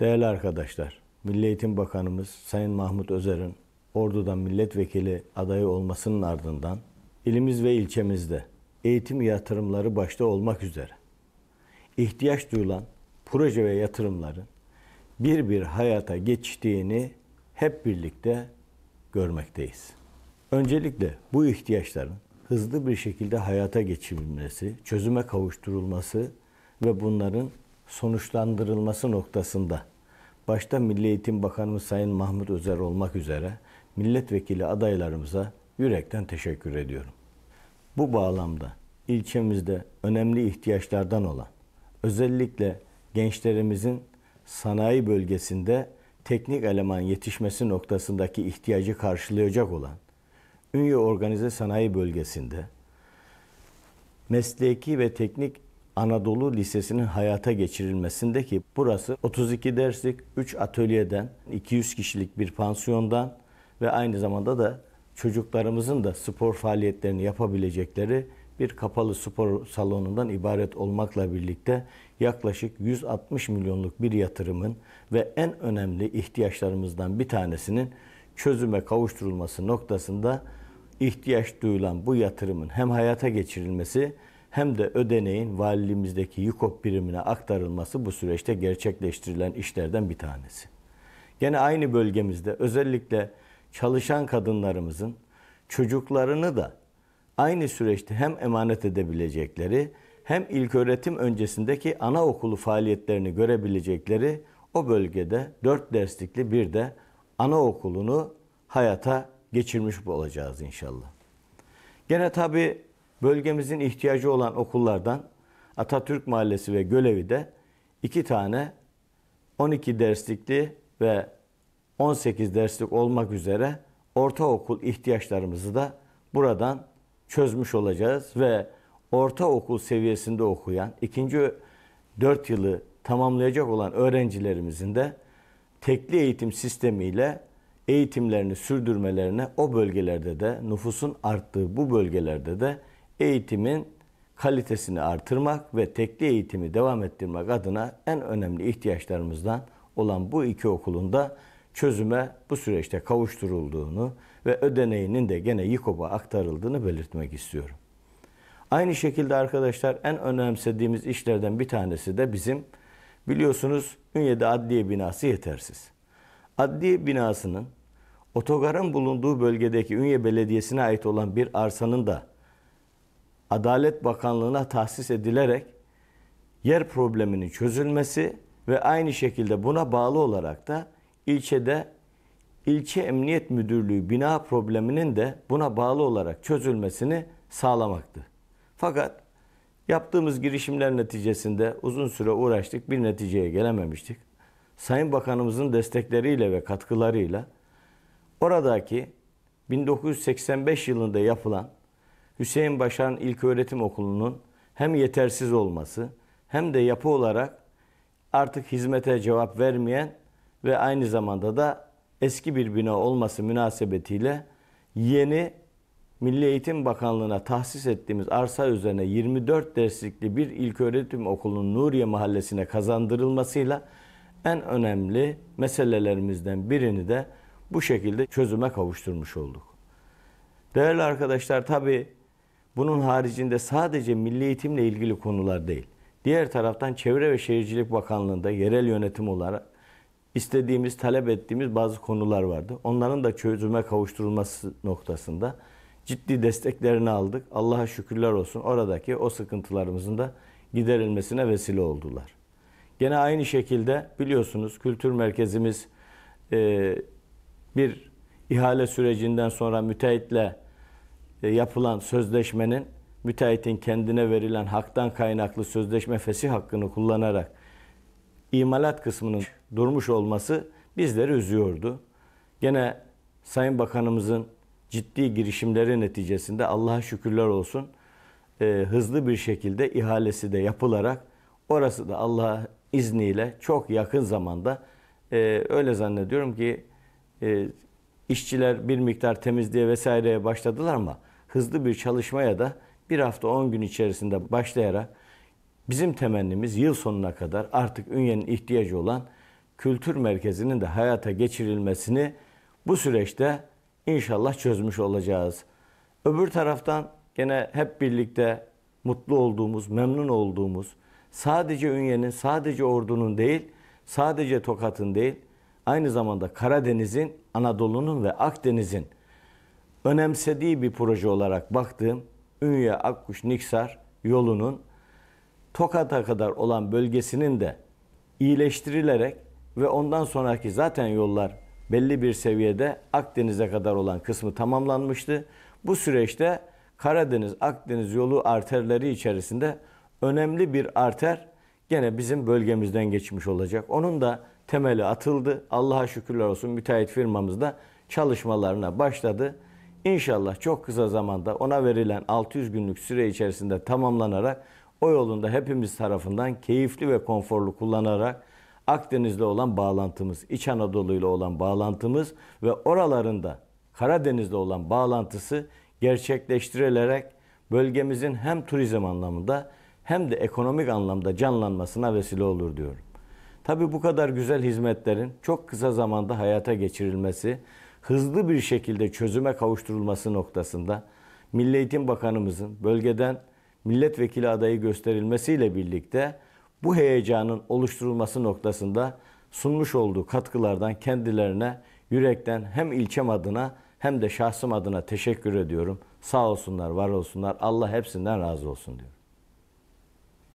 Değerli arkadaşlar, Milli Eğitim Bakanımız Sayın Mahmut Özer'in Ordu'dan milletvekili adayı olmasının ardından ilimiz ve ilçemizde eğitim yatırımları başta olmak üzere ihtiyaç duyulan proje ve yatırımların bir bir hayata geçtiğini hep birlikte görmekteyiz. Öncelikle bu ihtiyaçların hızlı bir şekilde hayata geçirilmesi, çözüme kavuşturulması ve bunların sonuçlandırılması noktasında başta Milli Eğitim Bakanımız Sayın Mahmut Özer olmak üzere milletvekili adaylarımıza yürekten teşekkür ediyorum. Bu bağlamda ilçemizde önemli ihtiyaçlardan olan özellikle gençlerimizin sanayi bölgesinde teknik eleman yetişmesi noktasındaki ihtiyacı karşılayacak olan Ünye Organize Sanayi Bölgesi'nde mesleki ve teknik Anadolu Lisesi'nin hayata geçirilmesindeki burası 32 derslik 3 atölyeden 200 kişilik bir pansiyondan ve aynı zamanda da çocuklarımızın da spor faaliyetlerini yapabilecekleri bir kapalı spor salonundan ibaret olmakla birlikte yaklaşık 160 milyonluk bir yatırımın ve en önemli ihtiyaçlarımızdan bir tanesinin çözüme kavuşturulması noktasında ihtiyaç duyulan bu yatırımın hem hayata geçirilmesi hem de ödeneğin valiliğimizdeki YUKOP birimine aktarılması bu süreçte gerçekleştirilen işlerden bir tanesi. Gene aynı bölgemizde özellikle çalışan kadınlarımızın çocuklarını da aynı süreçte hem emanet edebilecekleri hem ilköğretim öncesindeki anaokulu faaliyetlerini görebilecekleri o bölgede dört derslikli bir de anaokulunu hayata geçirmiş olacağız inşallah. Gene tabii Bölgemizin ihtiyacı olan okullardan Atatürk Mahallesi ve Gölevi'de iki tane 12 derslikli ve 18 derslik olmak üzere ortaokul ihtiyaçlarımızı da buradan çözmüş olacağız ve ortaokul seviyesinde okuyan ikinci 4 yılı tamamlayacak olan öğrencilerimizin de tekli eğitim sistemiyle eğitimlerini sürdürmelerine o bölgelerde de nüfusun arttığı bu bölgelerde de eğitimin kalitesini artırmak ve tekli eğitimi devam ettirmek adına en önemli ihtiyaçlarımızdan olan bu iki okulunda çözüme bu süreçte kavuşturulduğunu ve ödeneğinin de gene YİKOB'a aktarıldığını belirtmek istiyorum. Aynı şekilde arkadaşlar en önemsediğimiz işlerden bir tanesi de bizim biliyorsunuz Ünye'de adliye binası yetersiz. Adliye binasının otogarın bulunduğu bölgedeki Ünye Belediyesi'ne ait olan bir arsanın da Adalet Bakanlığı'na tahsis edilerek yer probleminin çözülmesi ve aynı şekilde buna bağlı olarak da ilçede ilçe emniyet müdürlüğü bina probleminin de buna bağlı olarak çözülmesini sağlamaktı. Fakat yaptığımız girişimler neticesinde uzun süre uğraştık bir neticeye gelememiştik. Sayın Bakanımızın destekleriyle ve katkılarıyla oradaki 1985 yılında yapılan Hüseyin Başan İlköğretim Okulu'nun hem yetersiz olması hem de yapı olarak artık hizmete cevap vermeyen ve aynı zamanda da eski bir bina olması münasebetiyle yeni Milli Eğitim Bakanlığı'na tahsis ettiğimiz arsa üzerine 24 derslikli bir ilköğretim okulunun Nuriye Mahallesi'ne kazandırılmasıyla en önemli meselelerimizden birini de bu şekilde çözüme kavuşturmuş olduk. Değerli arkadaşlar tabi bunun haricinde sadece milli eğitimle ilgili konular değil. Diğer taraftan Çevre ve Şehircilik Bakanlığı'nda yerel yönetim olarak istediğimiz, talep ettiğimiz bazı konular vardı. Onların da çözüme kavuşturulması noktasında ciddi desteklerini aldık. Allah'a şükürler olsun oradaki o sıkıntılarımızın da giderilmesine vesile oldular. Gene aynı şekilde biliyorsunuz kültür merkezimiz e, bir ihale sürecinden sonra müteahhitle e, yapılan sözleşmenin müteahhitin kendine verilen haktan kaynaklı sözleşme fesih hakkını kullanarak imalat kısmının durmuş olması bizleri üzüyordu. Gene Sayın Bakanımızın ciddi girişimleri neticesinde Allah'a şükürler olsun e, hızlı bir şekilde ihalesi de yapılarak orası da Allah'a izniyle çok yakın zamanda e, öyle zannediyorum ki e, işçiler bir miktar temizliğe vesaireye başladılar ama hızlı bir çalışmaya da bir hafta 10 gün içerisinde başlayarak bizim temennimiz yıl sonuna kadar artık Ünye'nin ihtiyacı olan kültür merkezinin de hayata geçirilmesini bu süreçte inşallah çözmüş olacağız. Öbür taraftan gene hep birlikte mutlu olduğumuz, memnun olduğumuz, sadece Ünye'nin, sadece Ordu'nun değil, sadece Tokat'ın değil, aynı zamanda Karadeniz'in, Anadolu'nun ve Akdeniz'in önemsediği bir proje olarak baktığım Ünye Akkuş Niksar yolunun Tokat'a kadar olan bölgesinin de iyileştirilerek ve ondan sonraki zaten yollar belli bir seviyede Akdeniz'e kadar olan kısmı tamamlanmıştı. Bu süreçte Karadeniz Akdeniz yolu arterleri içerisinde önemli bir arter gene bizim bölgemizden geçmiş olacak. Onun da temeli atıldı. Allah'a şükürler olsun müteahhit firmamız da çalışmalarına başladı. İnşallah çok kısa zamanda ona verilen 600 günlük süre içerisinde tamamlanarak o yolunda hepimiz tarafından keyifli ve konforlu kullanarak Akdeniz'le olan bağlantımız, İç Anadolu ile olan bağlantımız ve oralarında Karadeniz'le olan bağlantısı gerçekleştirilerek bölgemizin hem turizm anlamında hem de ekonomik anlamda canlanmasına vesile olur diyorum. Tabii bu kadar güzel hizmetlerin çok kısa zamanda hayata geçirilmesi hızlı bir şekilde çözüme kavuşturulması noktasında Milli Eğitim Bakanımızın bölgeden milletvekili adayı gösterilmesiyle birlikte bu heyecanın oluşturulması noktasında sunmuş olduğu katkılardan kendilerine yürekten hem ilçem adına hem de şahsım adına teşekkür ediyorum. Sağ olsunlar, var olsunlar. Allah hepsinden razı olsun diyorum.